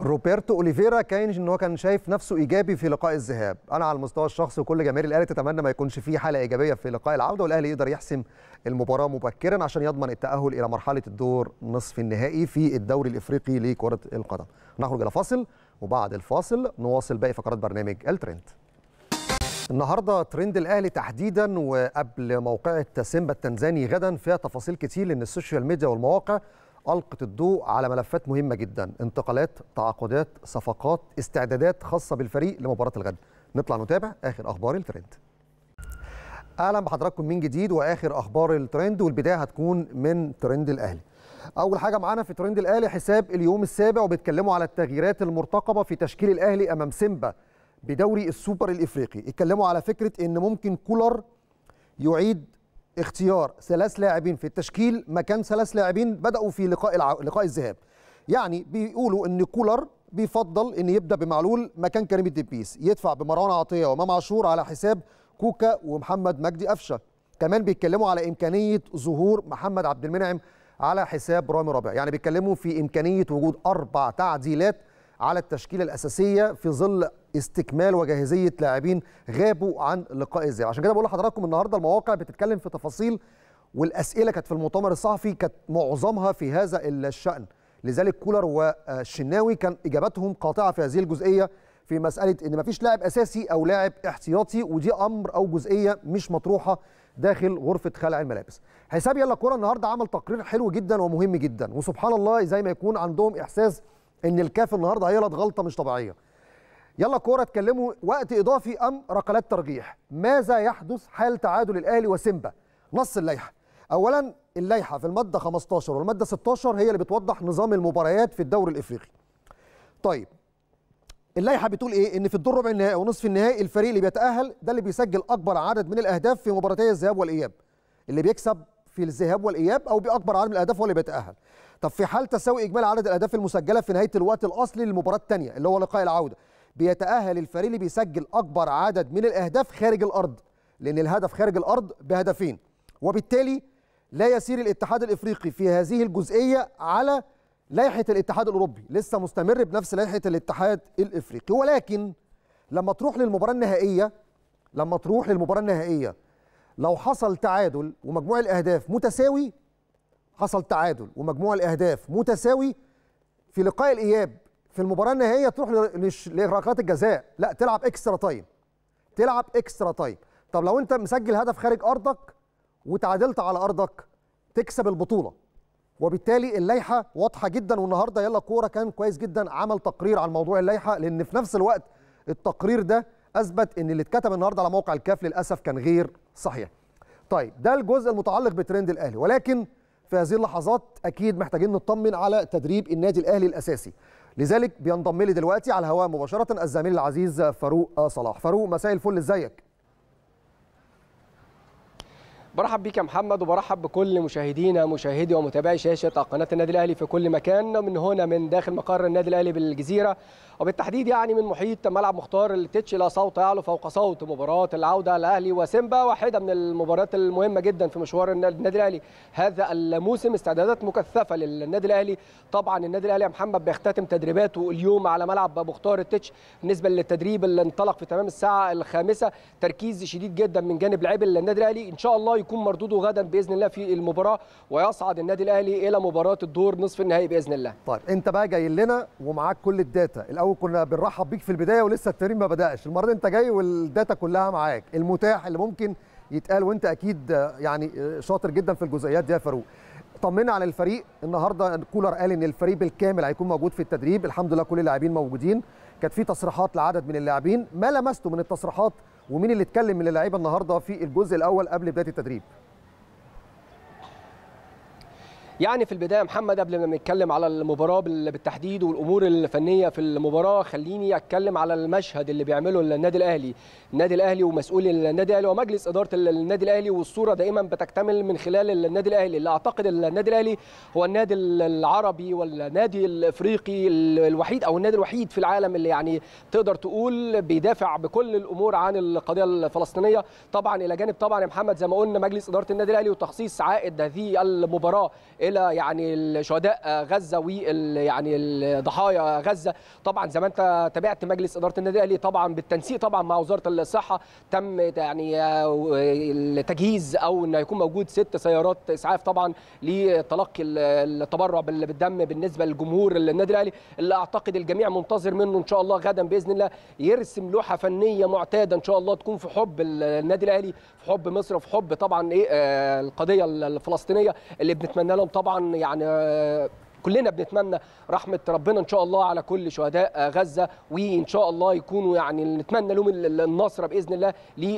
روبرتو اوليفيرا كان ان هو كان شايف نفسه ايجابي في لقاء الذهاب انا على المستوى الشخصي وكل جماهير الاهلي تتمنى ما يكونش في حاله ايجابيه في لقاء العوده والاهلي يقدر يحسم المباراه مبكرا عشان يضمن التاهل الى مرحله الدور نصف النهائي في الدوري الافريقي لكره القدم نخرج الى فاصل وبعد الفاصل نواصل باقي فقرات برنامج الترند النهارده ترند الاهلي تحديدا وقبل موقعة سيمبا التنزاني غدا فيها تفاصيل كتير لان السوشيال ميديا والمواقع القت الضوء على ملفات مهمه جدا انتقالات تعاقدات صفقات استعدادات خاصه بالفريق لمباراه الغد نطلع نتابع اخر اخبار الترند اهلا بحضراتكم من جديد واخر اخبار الترند والبدايه هتكون من ترند الاهلي اول حاجه معانا في ترند الاهلي حساب اليوم السابع وبيتكلموا على التغييرات المرتقبه في تشكيل الاهلي امام سيمبا بدوري السوبر الافريقي اتكلموا على فكره ان ممكن كولر يعيد اختيار ثلاث لاعبين في التشكيل مكان ثلاث لاعبين بداوا في لقاء الع... لقاء الذهاب يعني بيقولوا ان كولر بيفضل ان يبدا بمعلول مكان كريم الدبيس يدفع بمروان عطيه وامام عاشور على حساب كوكا ومحمد مجدي قفشه كمان بيتكلموا على امكانيه ظهور محمد عبد المنعم على حساب رامي ربيع يعني بيتكلموا في امكانيه وجود اربع تعديلات على التشكيله الاساسيه في ظل استكمال وجاهزيه لاعبين غابوا عن لقاء الزي عشان كده بقول لحضراتكم النهارده المواقع بتتكلم في تفاصيل والاسئله كانت في المؤتمر الصحفي كانت معظمها في هذا الشان لذلك كولر والشناوي كان اجاباتهم قاطعه في هذه الجزئيه في مساله ان ما فيش لاعب اساسي او لاعب احتياطي ودي امر او جزئيه مش مطروحه داخل غرفه خلع الملابس حساب يلا كوره النهارده عمل تقرير حلو جدا ومهم جدا وسبحان الله زي ما يكون عندهم احساس ان الكاف النهارده هيغلط غلطه مش طبيعيه يلا كوره اتكلموا وقت اضافي ام ركلات ترجيح ماذا يحدث حال تعادل الاهلي وسيمبا نص اللائحه اولا اللائحه في الماده 15 والماده 16 هي اللي بتوضح نظام المباريات في الدوري الافريقي طيب اللائحه بتقول ايه ان في الدور ربع النهائي ونصف النهائي الفريق اللي بيتاهل ده اللي بيسجل اكبر عدد من الاهداف في مباراتي الذهاب والاياب اللي بيكسب في الذهاب والاياب او باكبر عدد من الاهداف هو اللي بيتاهل طب في حال تساوي اجمالي عدد الاهداف المسجله في نهايه الوقت الاصلي للمباراه الثانيه اللي هو لقاء العوده بيتاهل الفريق اللي بيسجل اكبر عدد من الاهداف خارج الارض لان الهدف خارج الارض بهدفين وبالتالي لا يسير الاتحاد الافريقي في هذه الجزئيه على لائحه الاتحاد الاوروبي لسه مستمر بنفس لائحه الاتحاد الافريقي ولكن لما تروح للمباراه النهائيه لما تروح للمباراه النهائيه لو حصل تعادل ومجموع الاهداف متساوي حصل تعادل ومجموع الاهداف متساوي في لقاء الاياب في المباراه النهائيه تروح لركلات الجزاء لا تلعب اكسترا تايم تلعب اكسترا تايم طب لو انت مسجل هدف خارج ارضك وتعادلت على ارضك تكسب البطوله وبالتالي اللائحه واضحه جدا والنهارده يلا كوره كان كويس جدا عمل تقرير عن موضوع اللائحه لان في نفس الوقت التقرير ده اثبت ان اللي اتكتب النهارده على موقع الكاف للاسف كان غير صحيح. طيب ده الجزء المتعلق بترند الاهلي ولكن في هذه اللحظات اكيد محتاجين نطمن على تدريب النادي الاهلي الاساسي. لذلك بينضم لي دلوقتي على الهواء مباشره الزميل العزيز فاروق صلاح. فاروق مساء الفل ازيك؟ برحب بك يا محمد وبرحب بكل مشاهدينا مشاهدي ومتابعي شاشه قناه النادي الاهلي في كل مكان من هنا من داخل مقر النادي الاهلي بالجزيره وبالتحديد يعني من محيط ملعب مختار التتش لا صوت يعلو فوق صوت مباراه العوده الاهلي وسيمبا واحده من المباريات المهمه جدا في مشوار النادي الاهلي هذا الموسم استعدادات مكثفه للنادي الاهلي طبعا النادي الاهلي يا محمد بيختتم تدريباته اليوم على ملعب مختار التتش بالنسبه للتدريب اللي انطلق في تمام الساعه الخامسه تركيز شديد جدا من جانب لاعبي النادي الاهلي ان شاء الله يكون مردوده غدا باذن الله في المباراه ويصعد النادي الاهلي الى مباراه الدور نصف النهائي باذن الله طيب انت بقى جاي لنا ومعاك كل الداتا الاول كنا بنرحب بيك في البدايه ولسه التمرين ما بداش المره دي انت جاي والداتا كلها معاك المتاح اللي ممكن يتقال وانت اكيد يعني شاطر جدا في الجزئيات دي يا فاروق طمنا على الفريق النهارده كولر قال ان الفريق بالكامل هيكون موجود في التدريب الحمد لله كل اللاعبين موجودين كانت في تصريحات لعدد من اللاعبين ما لمسته من التصريحات ومين اللي اتكلم من اللعيبه النهارده في الجزء الاول قبل بدايه التدريب يعني في البدايه محمد قبل ما نتكلم على المباراه بالتحديد والامور الفنيه في المباراه خليني اتكلم على المشهد اللي بيعمله النادي الاهلي النادي الاهلي ومسؤولي النادي الاهلي ومجلس اداره النادي الاهلي والصوره دائما بتكتمل من خلال النادي الاهلي اللي اعتقد النادي الاهلي هو النادي العربي والنادي الافريقي الوحيد او النادي الوحيد في العالم اللي يعني تقدر تقول بيدافع بكل الامور عن القضيه الفلسطينيه طبعا الى جانب طبعا يا محمد زي ما قلنا مجلس اداره النادي الاهلي وتخصيص عائد هذه المباراه الى يعني الشهداء غزه و يعني الضحايا غزه طبعا زي ما انت تابعت مجلس اداره النادي الاهلي طبعا بالتنسيق طبعا مع وزاره الصحه تم يعني التجهيز او ان يكون موجود ست سيارات اسعاف طبعا لتلقي التبرع بالدم بالنسبه للجمهور النادي الاهلي اللي اعتقد الجميع منتظر منه ان شاء الله غدا باذن الله يرسم لوحه فنيه معتاده ان شاء الله تكون في حب النادي الاهلي في حب مصر في حب طبعا ايه آه، القضيه الفلسطينيه اللي بنتمنى لهم طبعا طبعا يعني آه، كلنا بنتمنى رحمه ربنا ان شاء الله على كل شهداء آه، غزه وان شاء الله يكونوا يعني نتمنى لهم النصره باذن الله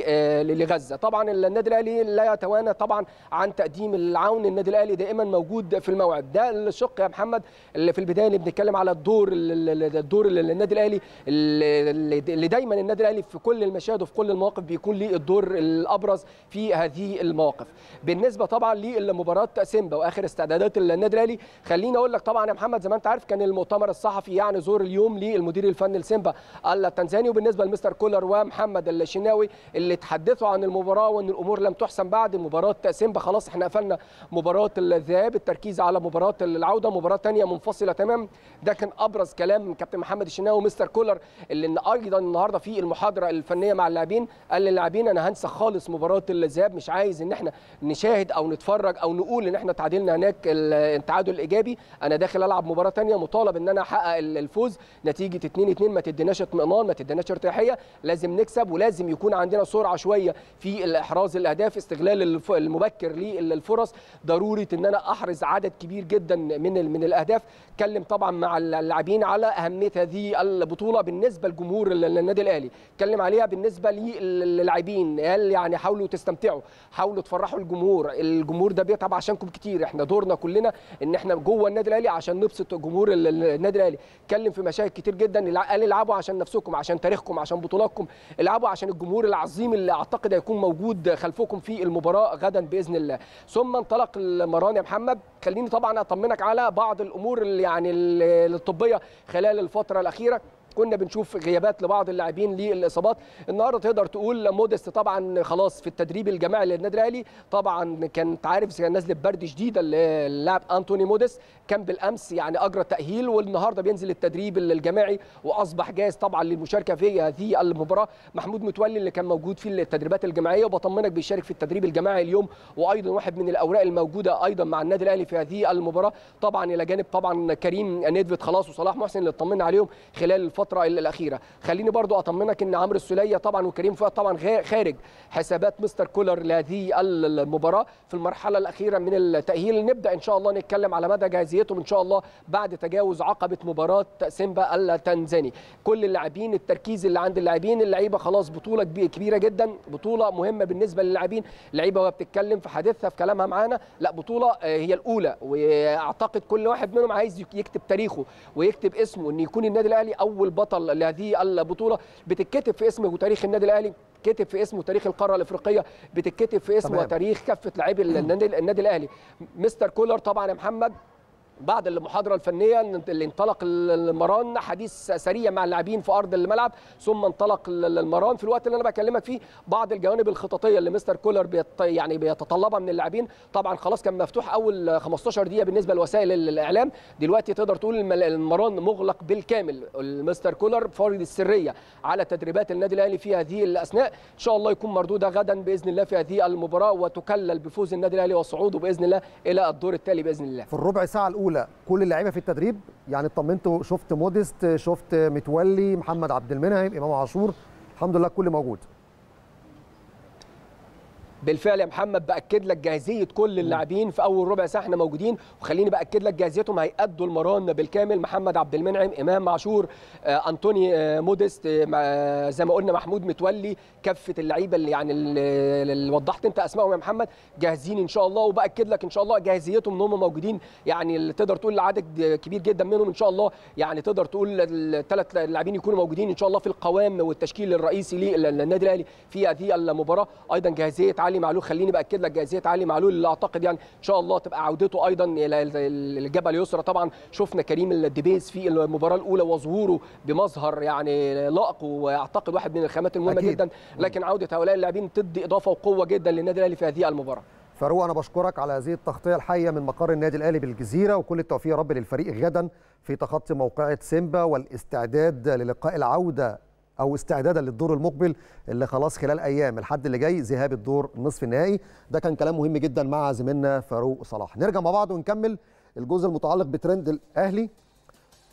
آه، لغزه طبعا النادي الاهلي لا يتوانى طبعا عن تقديم العون النادي الاهلي دائما موجود في الموعد ده الشق يا محمد اللي في البدايه اللي بنتكلم على الدور الدور النادي الاهلي اللي دايما النادي الاهلي في كل المشاهد وفي كل المواقف بيكون ليه الدور الابرز في هذه المواقف بالنسبه طبعا لمباراه سيمبا واخر استعدادات النادي الاهلي خلينا اقول لك طبعا يا محمد زي ما انت عارف كان المؤتمر الصحفي يعني زور اليوم للمدير الفني لسيمبا التنزاني وبالنسبه لمستر كولر ومحمد الشناوي اللي تحدثوا عن المباراه وان الامور لم تحسم بعد مباراه سيمبا خلاص احنا قفلنا مباراه الذهاب التركيز على مباراه العوده مباراه ثانيه منفصله تمام ده كان ابرز كلام كابتن محمد الشناوي ومستر كولر اللي ان ايضا النهارده في المحاضره الفنيه مع اللاعبين قال للاعبين انا هنسى خالص مباراه الذهاب مش عايز ان احنا نشاهد او نتفرج او نقول ان احنا تعادلنا هناك التعادل الايجابي انا داخل العب مباراه ثانيه مطالب ان انا احقق الفوز نتيجه 2 2 ما تديناش اطمئنان ما تديناش ارتياحيه لازم نكسب ولازم يكون عندنا سرعه شويه في احراز الاهداف استغلال المبكر للفرص ضروره ان انا احرز عدد كبير جدا من من الاهداف اتكلم طبعا مع اللاعبين على اهميه هذه البطوله بالنسبه لجمهور النادي الاهلي اتكلم عليها بالنسبه للاعبين قال يعني حاولوا تستمتعوا حاولوا تفرحوا الجمهور الجمهور ده بيتعب عشانكم كتير احنا دورنا كلنا ان احنا جوه النادي الاهلي عشان نبسط جمهور النادي الاهلي اتكلم في مشاهد كتير جدا قال العبوا عشان نفسكم عشان تاريخكم عشان بطولاتكم العبوا عشان الجمهور العظيم اللي اعتقد هيكون موجود خلفكم في المباراه غدا باذن الله ثم انطلق المران يا محمد خليني طبعا اطمنك على بعض الامور اللي يعني الطبيه خلال الفتره الاخيره كنا بنشوف غيابات لبعض اللاعبين للاصابات النهارده تقدر تقول مودست طبعا خلاص في التدريب الجماعي للنادي الاهلي طبعا كانت عارف كان نازل برد شديده اللاعب انتوني مودست كان بالامس يعني اجرى تاهيل والنهارده بينزل التدريب الجماعي واصبح جاهز طبعا للمشاركه في هذه المباراه محمود متولي اللي كان موجود في التدريبات الجماعيه وبطمنك بيشارك في التدريب الجماعي اليوم وايضا واحد من الاوراق الموجوده ايضا مع النادي الاهلي في هذه المباراه طبعا الى جانب طبعا كريم نيدفيت خلاص وصلاح محسن اللي اطمنا عليهم خلال الفتره الفتره الاخيره خليني برضو اطمنك ان عمرو السوليه طبعا وكريم فؤاد طبعا خارج حسابات مستر كولر لهذه المباراه في المرحله الاخيره من التاهيل نبدا ان شاء الله نتكلم على مدى جاهزيتهم ان شاء الله بعد تجاوز عقبه مباراه سيمبا التنزاني كل اللاعبين التركيز اللي عند اللاعبين اللعيبه خلاص بطوله كبيره جدا بطوله مهمه بالنسبه للاعبين اللعيبه وهي بتتكلم في حديثها في كلامها معانا لا بطوله آه، هي الاولى واعتقد كل واحد منهم عايز يكتب تاريخه ويكتب اسمه ان يكون النادي الاهلي اول البطل لهذه البطوله بتتكتب في اسمه وتاريخ النادي الاهلي بتتكتب في اسمه تاريخ القاره الافريقيه بتتكتب في اسمه تاريخ كافه لاعبي النادي الاهلي مستر كولر طبعا يا محمد بعد المحاضرة الفنية اللي انطلق المران حديث سريع مع اللاعبين في أرض الملعب ثم انطلق المران في الوقت اللي أنا بكلمك فيه بعض الجوانب الخططية اللي مستر كولر بيت يعني بيتطلبها من اللاعبين طبعا خلاص كان مفتوح أول 15 دقيقة بالنسبة لوسائل الإعلام دلوقتي تقدر تقول المران مغلق بالكامل المستر كولر فارض السرية على تدريبات النادي الأهلي في هذه الأثناء إن شاء الله يكون مردودة غدا بإذن الله في هذه المباراة وتكلل بفوز النادي الأهلي وصعوده بإذن الله إلى الدور التالي بإذن الله في الربع ساعة الأولى الاولى كل اللعيبه في التدريب يعني اطمنت شفت موديست شفت متولي محمد عبد المنعم امام عاشور الحمد لله الكل موجود بالفعل يا محمد باكد لك جاهزيه كل اللاعبين في اول ربع ساعه احنا موجودين وخليني باكد لك جاهزيتهم هيأدوا المران بالكامل محمد عبد المنعم امام معشور آه انطوني آه مودست آه, آه، زي ما قلنا محمود متولي كافه اللعيبه اللي يعني اللي وضحت انت اسمائهم يا محمد جاهزين ان شاء الله وباكد لك ان شاء الله جاهزيتهم ان هم موجودين يعني اللي تقدر تقول عدد كبير جدا منهم ان شاء الله يعني تقدر تقول الثلاث لاعبين يكونوا موجودين ان شاء الله في القوام والتشكيل الرئيسي للنادي الاهلي في هذه المباراه ايضا جاهزيه علي علي معلول خليني باكد لك جاهزيه علي معلول اللي اعتقد يعني ان شاء الله تبقى عودته ايضا الى الجبل اليسرى طبعا شفنا كريم الدبيس في المباراه الاولى وظهوره بمظهر يعني لائق واعتقد واحد من الخامات المهمه أكيد. جدا لكن عوده هؤلاء اللاعبين تدي اضافه وقوه جدا للنادي الاهلي في هذه المباراه فاروق انا بشكرك على هذه التغطيه الحيه من مقر النادي الاهلي بالجزيره وكل التوفيق يا رب للفريق غدا في تخطي موقعه سيمبا والاستعداد للقاء العوده او استعدادا للدور المقبل اللي خلاص خلال ايام الحد اللي جاي ذهاب الدور نصف النهائي ده كان كلام مهم جدا مع زميلنا فاروق صلاح نرجع مع بعض ونكمل الجزء المتعلق بترند الاهلي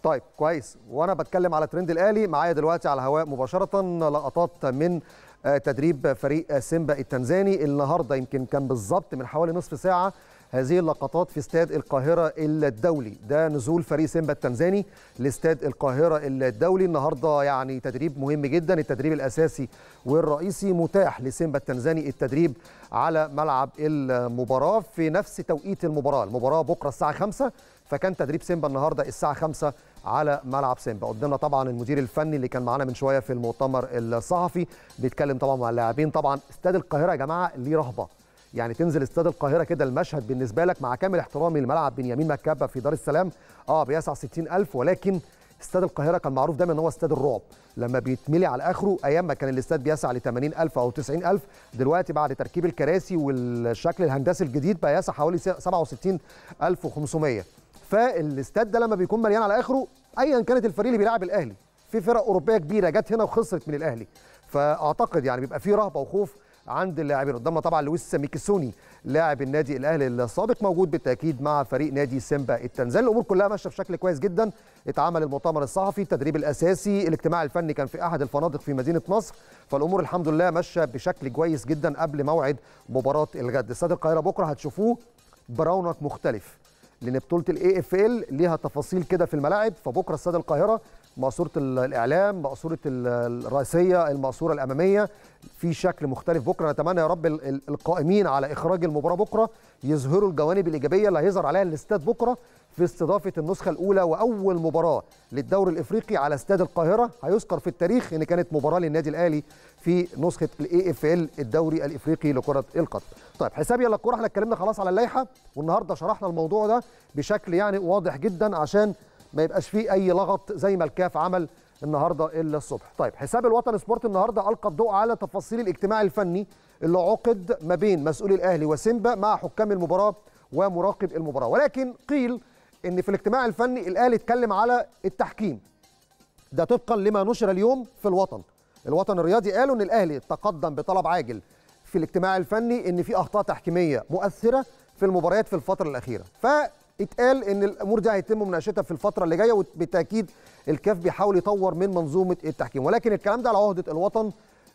طيب كويس وانا بتكلم على ترند الاهلي معايا دلوقتي على الهواء مباشره لقطات من آه، تدريب فريق سيمبا التنزاني النهارده يمكن كان بالظبط من حوالي نصف ساعه هذه اللقطات في استاد القاهرة الدولي ده نزول فريق سيمبا التنزاني لاستاد القاهرة الدولي النهاردة يعني تدريب مهم جدا التدريب الأساسي والرئيسي متاح لسيمبا التنزاني التدريب على ملعب المباراة في نفس توقيت المباراة المباراة بكرة الساعة 5 فكان تدريب سيمبا النهارده الساعه 5 على ملعب سيمبا قدامنا طبعا المدير الفني اللي كان معانا من شويه في المؤتمر الصحفي بيتكلم طبعا مع اللاعبين طبعا استاد القاهره يا جماعه ليه رهبه يعني تنزل استاد القاهره كده المشهد بالنسبه لك مع كامل احترامي لملعب بنيامين مكابه في دار السلام اه بيسع 60000 ولكن استاد القاهره كان معروف دايما ان هو استاد الرعب لما بيتملي على اخره ايام ما كان الاستاد بيسع ل 80000 او 90000 دلوقتي بعد تركيب الكراسي والشكل الهندسي الجديد بقى يسع حوالي 67500 فالاستاد ده لما بيكون مليان على اخره ايا كانت الفريق اللي بيلعب الاهلي في فرق اوروبيه كبيره جت هنا وخسرت من الاهلي فاعتقد يعني بيبقى في رهبه وخوف عند اللاعبين قدامنا طبعا لويس ميكسوني لاعب النادي الاهلي السابق موجود بالتاكيد مع فريق نادي سيمبا التنزل الامور كلها ماشيه بشكل كويس جدا اتعمل المؤتمر الصحفي التدريب الاساسي الاجتماع الفني كان في احد الفنادق في مدينه نصر فالامور الحمد لله ماشيه بشكل كويس جدا قبل موعد مباراه الغد استاد القاهره بكره هتشوفوه برونق مختلف لان بطوله الاي اف ال ليها تفاصيل كده في الملاعب فبكره استاد القاهره مقصوره الاعلام مقصوره الرئيسيه المقصوره الاماميه في شكل مختلف بكره نتمنى يا رب القائمين على اخراج المباراه بكره يظهروا الجوانب الايجابيه اللي هيظهر عليها الاستاد بكره في استضافه النسخه الاولى واول مباراه للدوري الافريقي على استاد القاهره هيذكر في التاريخ ان كانت مباراه للنادي الاهلي في نسخه الاي اف ال الدوري الافريقي لكره القدم. طيب حساب يلا الكوره احنا اتكلمنا خلاص على اللائحه والنهارده شرحنا الموضوع ده بشكل يعني واضح جدا عشان ما يبقاش فيه اي لغط زي ما الكاف عمل النهارده الا الصبح طيب حساب الوطن سبورت النهارده القى الضوء على تفاصيل الاجتماع الفني اللي عقد ما بين مسؤولي الاهلي وسيمبا مع حكام المباراه ومراقب المباراه ولكن قيل ان في الاجتماع الفني الاهلي اتكلم على التحكيم ده طبقا لما نشر اليوم في الوطن الوطن الرياضي قالوا ان الاهلي تقدم بطلب عاجل في الاجتماع الفني ان في اخطاء تحكيميه مؤثره في المباريات في الفتره الاخيره اتقال ان الامور دي هيتم مناقشتها في الفتره اللي جايه وبالتاكيد الكاف بيحاول يطور من منظومه التحكيم ولكن الكلام ده على عهده الوطن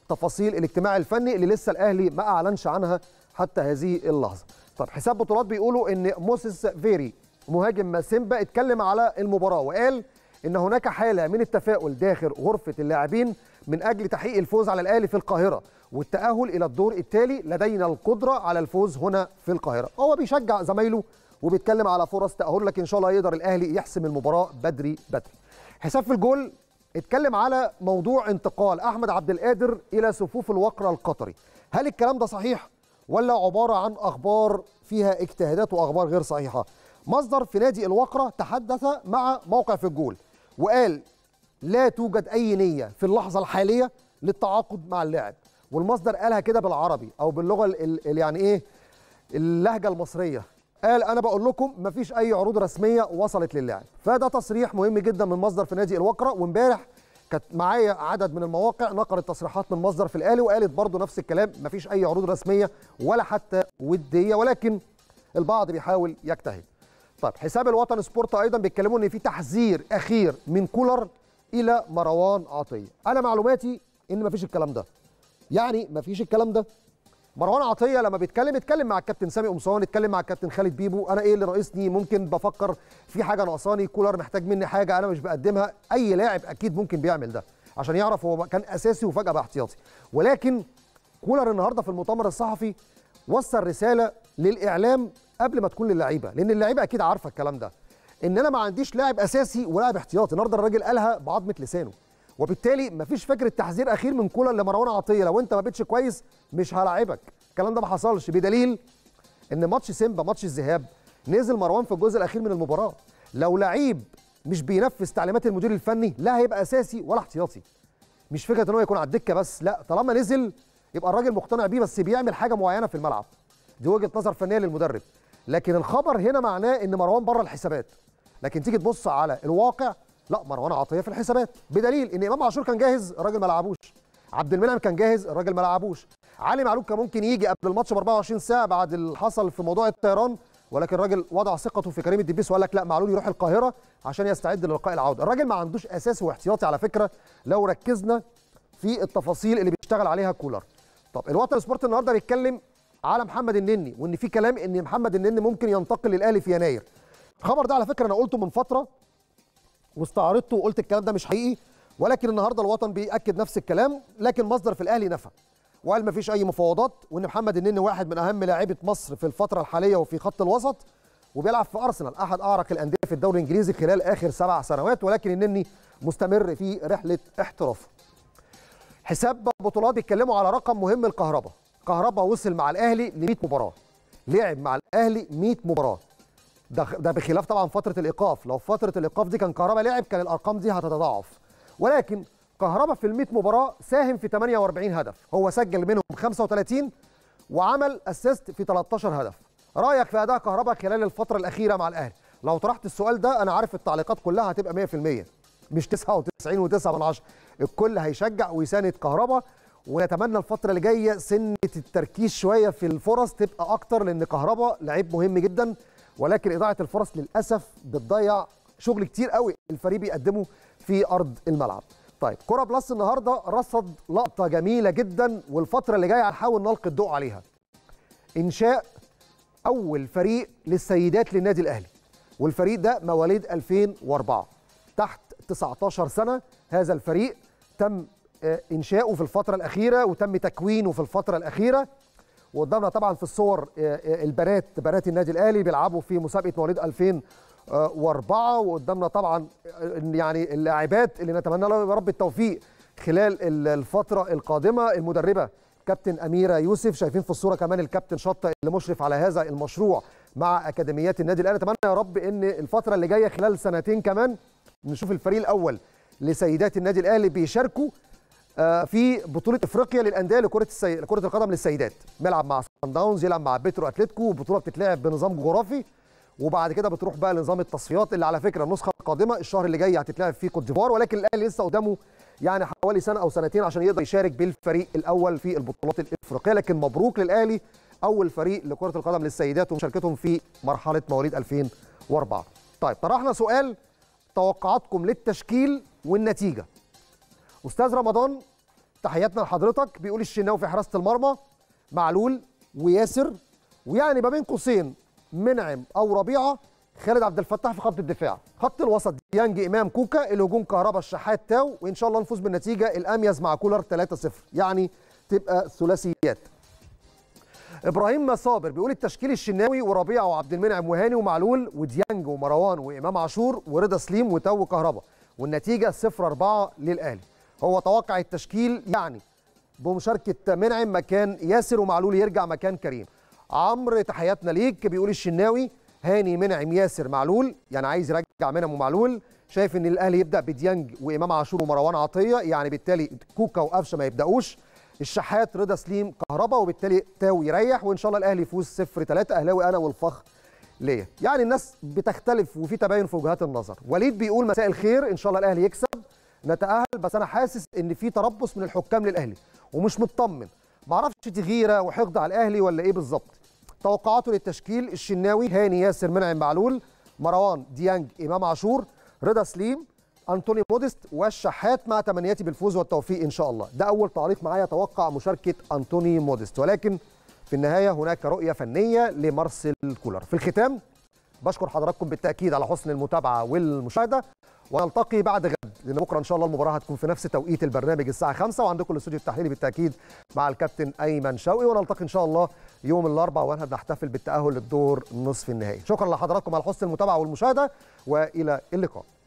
تفاصيل الاجتماع الفني اللي لسه الاهلي ما اعلنش عنها حتى هذه اللحظه طب حساب بطولات بيقولوا ان موسيس فيري مهاجم سيمبا اتكلم على المباراه وقال ان هناك حاله من التفاؤل داخل غرفه اللاعبين من اجل تحقيق الفوز على الاهلي في القاهره والتاهل الى الدور التالي لدينا القدره على الفوز هنا في القاهره هو بيشجع زمايله وبيتكلم على فرص تأهل لك إن شاء الله يقدر الأهلي يحسم المباراة بدري بدري حساب في الجول اتكلم على موضوع انتقال أحمد عبد القادر إلى صفوف الوقرة القطري هل الكلام ده صحيح ولا عبارة عن أخبار فيها اجتهادات وأخبار غير صحيحة مصدر في نادي الوقرة تحدث مع موقع في الجول وقال لا توجد أي نية في اللحظة الحالية للتعاقد مع اللاعب والمصدر قالها كده بالعربي أو باللغة يعني إيه اللهجة المصرية قال انا بقول لكم مفيش اي عروض رسميه وصلت للاعب فده تصريح مهم جدا من مصدر في نادي الوقره وامبارح كانت معايا عدد من المواقع نقلت تصريحات من مصدر في الاهلي وقالت برضو نفس الكلام مفيش اي عروض رسميه ولا حتى وديه ولكن البعض بيحاول يجتهد طيب حساب الوطن سبورت ايضا بيتكلموا ان في تحذير اخير من كولر الى مروان عطيه انا معلوماتي ان مفيش الكلام ده يعني مفيش الكلام ده مروان عطيه لما بيتكلم اتكلم مع الكابتن سامي قمصان اتكلم مع الكابتن خالد بيبو انا ايه اللي ناقصني ممكن بفكر في حاجه ناقصاني كولر محتاج مني حاجه انا مش بقدمها اي لاعب اكيد ممكن بيعمل ده عشان يعرف هو كان اساسي وفجاه بقى احتياطي ولكن كولر النهارده في المؤتمر الصحفي وصل رساله للاعلام قبل ما تكون للعيبه لان اللعيبه اكيد عارفه الكلام ده ان انا ما عنديش لاعب اساسي ولاعب احتياطي النهارده الراجل قالها بعظمه لسانه وبالتالي مفيش فكره تحذير اخير من كولر لمروان عطيه لو انت ما بقتش كويس مش هلاعبك الكلام ده ما حصلش بدليل ان ماتش سيمبا ماتش الذهاب نزل مروان في الجزء الاخير من المباراه لو لعيب مش بينفذ تعليمات المدير الفني لا هيبقى اساسي ولا احتياطي مش فكره ان هو يكون على الدكه بس لا طالما نزل يبقى الراجل مقتنع بيه بس بيعمل حاجه معينه في الملعب دي وجهه نظر فنيه للمدرب لكن الخبر هنا معناه ان مروان بره الحسابات لكن تيجي تبص على الواقع لا مروان عطيه في الحسابات بدليل ان امام عاشور كان جاهز الراجل ما لعبوش عبد المنعم كان جاهز الراجل ما لعبوش علي معلول كان ممكن يجي قبل الماتش ب 24 ساعه بعد اللي حصل في موضوع الطيران ولكن الراجل وضع ثقته في كريم الدبيس وقال لك لا معلول يروح القاهره عشان يستعد للقاء العوده الراجل ما عندوش اساس واحتياطي على فكره لو ركزنا في التفاصيل اللي بيشتغل عليها كولر طب الوطن سبورت النهارده بيتكلم على محمد النني وان في كلام ان محمد النني ممكن ينتقل للاهلي في يناير الخبر ده على فكره انا قلته من فتره واستعرضته وقلت الكلام ده مش حقيقي ولكن النهارده الوطن بيأكد نفس الكلام لكن مصدر في الاهلي نفى وقال مفيش اي مفاوضات وان محمد النني واحد من اهم لاعيبه مصر في الفتره الحاليه وفي خط الوسط وبيلعب في ارسنال احد اعرق الانديه في الدوري الانجليزي خلال اخر سبع سنوات ولكن النني مستمر في رحله احترافه. حساب بطولات بيتكلموا على رقم مهم الكهرباء، كهرباء وصل مع الاهلي ل 100 مباراه. لعب مع الاهلي 100 مباراه. ده ده بخلاف طبعا فتره الايقاف لو فتره الايقاف دي كان كهربا لعب كان الارقام دي هتتضاعف ولكن كهربا في ال 100 مباراه ساهم في 48 هدف هو سجل منهم 35 وعمل اسيست في 13 هدف رايك في اداء كهربا خلال الفتره الاخيره مع الاهلي لو طرحت السؤال ده انا عارف التعليقات كلها هتبقى 100% مش 99 و9 من 10 الكل هيشجع ويساند كهربا ونتمنى الفترة اللي جاية سنة التركيز شوية في الفرص تبقى أكتر لأن كهربا لعيب مهم جدا ولكن اضاعه الفرص للاسف بتضيع شغل كتير قوي الفريق بيقدمه في ارض الملعب طيب كره بلس النهارده رصد لقطه جميله جدا والفتره اللي جايه هنحاول نلقي الضوء عليها انشاء اول فريق للسيدات للنادي الاهلي والفريق ده مواليد 2004 تحت 19 سنه هذا الفريق تم آه، انشاؤه في الفتره الاخيره وتم تكوينه في الفتره الاخيره وقدامنا طبعا في الصور آه، آه، البنات بنات النادي الاهلي بيلعبوا في مسابقه مواليد 2004 وقدامنا طبعا آه، يعني اللاعبات اللي نتمنى لهم يا رب التوفيق خلال الفتره القادمه المدربه كابتن اميره يوسف شايفين في الصوره كمان الكابتن شطه اللي مشرف على هذا المشروع مع اكاديميات النادي الاهلي اتمنى يا رب ان الفتره اللي جايه خلال سنتين كمان نشوف الفريق الاول لسيدات النادي الاهلي بيشاركوا آه، في بطوله افريقيا للانديه لكره السي... لكره القدم للسيدات ملعب مع سان داونز يلعب مع بيترو اتلتيكو البطوله بتتلعب بنظام جغرافي وبعد كده بتروح بقى لنظام التصفيات اللي على فكره النسخه القادمه الشهر اللي جاي هتتلعب في كوت ديفوار ولكن الاهلي لسه قدامه يعني حوالي سنه او سنتين عشان يقدر يشارك بالفريق الاول في البطولات الافريقيه لكن مبروك للاهلي اول فريق لكره القدم للسيدات ومشاركتهم في مرحله مواليد 2004 طيب طرحنا سؤال توقعاتكم للتشكيل والنتيجه استاذ رمضان تحياتنا لحضرتك بيقول الشناوي في حراسه المرمى معلول وياسر ويعني ما بين قوسين منعم او ربيعه خالد عبد الفتاح في خط الدفاع خط الوسط يانج امام كوكا الهجوم كهربا الشحات تاو وان شاء الله نفوز بالنتيجه الاميز مع كولر 3-0 يعني تبقى ثلاثيات ابراهيم صابر بيقول التشكيل الشناوي وربيعه وعبد المنعم وهاني ومعلول وديانج ومروان وامام عاشور ورضا سليم وتو كهربا والنتيجه 0-4 للاهلي هو توقع التشكيل يعني بمشاركه منعم مكان ياسر ومعلول يرجع مكان كريم عمرو تحياتنا ليك بيقول الشناوي هاني منعم ياسر معلول يعني عايز يرجع منعم ومعلول شايف ان الاهلي يبدا بديانج وامام عاشور ومروان عطيه يعني بالتالي كوكا وقفشه ما يبداوش الشحات رضا سليم كهربا وبالتالي تاو يريح وان شاء الله الاهلي يفوز 0 3 اهلاوي انا والفخر ليا يعني الناس بتختلف وفي تباين في وجهات النظر وليد بيقول مساء الخير ان شاء الله الاهلي يكسب نتاهل بس انا حاسس ان في تربص من الحكام للاهلي ومش مطمن ما اعرفش دي غيره وحقد على الاهلي ولا ايه بالظبط توقعاته للتشكيل الشناوي هاني ياسر منعم معلول مروان ديانج امام عاشور رضا سليم انطوني مودست والشحات مع تمنياتي بالفوز والتوفيق ان شاء الله ده اول تعليق معايا توقع مشاركه انطوني مودست ولكن في النهايه هناك رؤيه فنيه لمارسيل كولر في الختام بشكر حضراتكم بالتاكيد على حسن المتابعه والمشاهده ونلتقي بعد غد لان بكره ان شاء الله المباراه هتكون في نفس توقيت البرنامج الساعه 5 وعندكم الاستوديو التحليلي بالتاكيد مع الكابتن ايمن شوقي ونلتقي ان شاء الله يوم الاربعاء وانا بنحتفل بالتاهل للدور نصف النهائي شكرا لحضراتكم على حسن المتابعه والمشاهده والى اللقاء